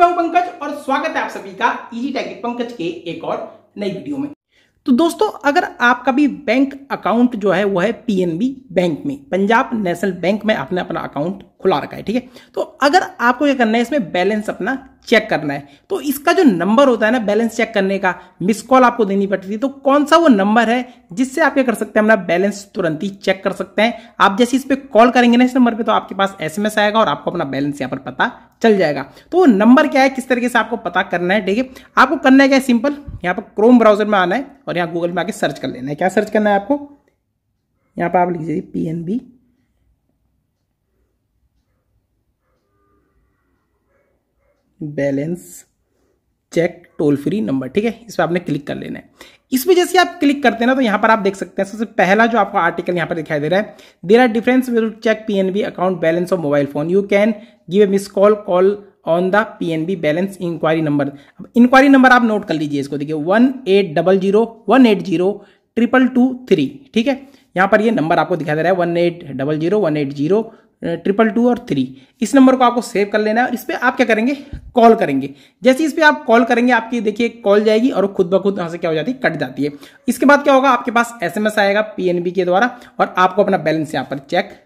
मैं हूं पंकज और स्वागत है आप सभी का इजी e टैगिक पंकज के एक और नई वीडियो में तो दोस्तों अगर आपका भी बैंक अकाउंट जो है वह है पीएनबी बैंक में पंजाब नेशनल बैंक में आपने अपना अकाउंट खुला रखा है ठीक है तो अगर आपको क्या करना है इसमें बैलेंस अपना चेक करना है तो इसका जो नंबर होता है ना बैलेंस चेक करने का मिस कॉल आपको देनी पड़ती है तो कौन सा वो नंबर है जिससे आप क्या कर सकते हैं अपना बैलेंस तुरंत ही चेक कर सकते हैं आप जैसे इस पर कॉल करेंगे ना इस नंबर पर तो आपके पास एसएमएस आएगा और आपको अपना बैलेंस यहां पर पता चल जाएगा तो वो नंबर क्या है किस तरीके से आपको पता करना है ठीक है आपको करना है क्या सिंपल यहाँ पर क्रोम ब्राउजर में आना है और यहाँ गूगल में आके सर्च कर लेना है क्या सर्च करना है आपको यहाँ पर आप लिख दीजिए P N B balance check toll free number ठीक है इस पर आपने क्लिक कर लेना है इस पर जैसे आप क्लिक करते हैं ना तो यहाँ पर आप देख सकते हैं सबसे पहला जो आपका आर्टिकल यहाँ पर दिखाई दे रहा है there are difference will check PNB account balance of mobile phone you can give a miss call call on the P N B balance inquiry number अब इंक्वायरी नंबर आप नोट कर लीजिए इसको देखिए one eight double zero one eight zero triple two three ठीक है यहाँ पर ये नंबर आपको दिखाई दे रहा है one eight double zero one eight zero triple two और थ्री इस नंबर को आपको सेव कर लेना है और इस पर आप क्या करेंगे कॉल करेंगे जैसे इस पर आप कॉल करेंगे आपकी देखिए कॉल जाएगी और खुद ब खुद यहाँ से क्या हो जाती है कट जाती है इसके बाद क्या होगा आपके पास एसएमएस आएगा पीएनबी के द्वारा और आपको अपना बैलेंस यहाँ पर चेक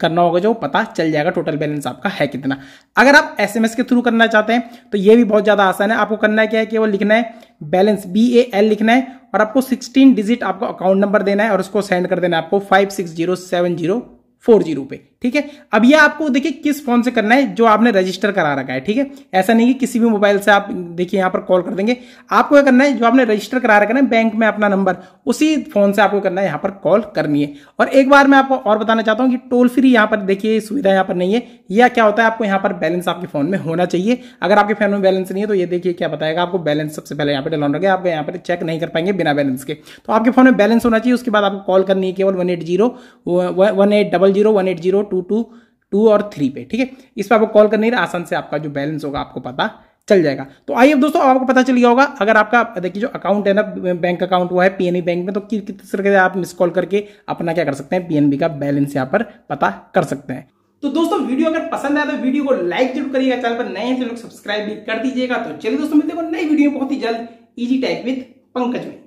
करना होगा जो पता चल जाएगा टोटल बैलेंस आपका है कितना अगर आप एसएमएस के थ्रू करना चाहते हैं तो ये भी बहुत ज़्यादा आसान है आपको करना है क्या है कि वो लिखना है बैलेंस बी ए एल लिखना है और आपको 16 डिजिट आपको अकाउंट नंबर देना है और उसको सेंड कर देना है आपको five six zero seven zero four zero पे ठीक है अब ये आपको देखिए किस फोन से करना है जो आपने रजिस्टर करा रखा है ठीक है ऐसा नहीं कि किसी भी मोबाइल से आप देखिए यहां पर कॉल कर देंगे आपको क्या करना है जो आपने रजिस्टर करा रखा है ना बैंक में अपना नंबर उसी फोन से आपको करना है यहां पर कॉल करनी है और एक बार मैं आपको और बताना चाहता हूं कि टोल फ्री यहां पर देखिए सुविधा यहां पर नहीं है या क्या होता है आपको यहां पर बैलेंस आपके फोन में होना चाहिए अगर आपके फोन में बैलेंस नहीं है तो ये देखिए क्या बताएगा आपको बैलेंस सबसे पहले यहां पर डाउन रखेगा आप यहाँ पर चेक नहीं कर पाएंगे बिना बैलेंस के तो आपके फोन में बैलेंस होना चाहिए उसके बाद आपको कॉल करनी है केवल one eight zero one eight double zero one eight zero two two two और थ्री पे ठीक है इस पर आपको कॉल करने का आसान से आपका जो बैलेंस होगा आपको पता चल जाएगा तो आइए दोस्तों आपको पता चल गया होगा अगर आपका देखिए जो अकाउंट है ना बैंक अकाउंट हुआ है पीएनबी बैंक में तो किस किस तरह से आप मिस कॉल करके अपना क्या कर सकते हैं पीएनबी का बैलेंस यहाँ पर पता कर सकते हैं तो दोस्तों वीडियो अगर पसंद आया तो वीडियो को लाइक जरूर करिएगा चैनल पर नए हैं तो लोग सब्सक्राइब भी कर दीजिएगा तो चलिए दोस्तों मिलते हैं नई वीडियो बहुत ही जल्द इजी टाइप विथ पंकज में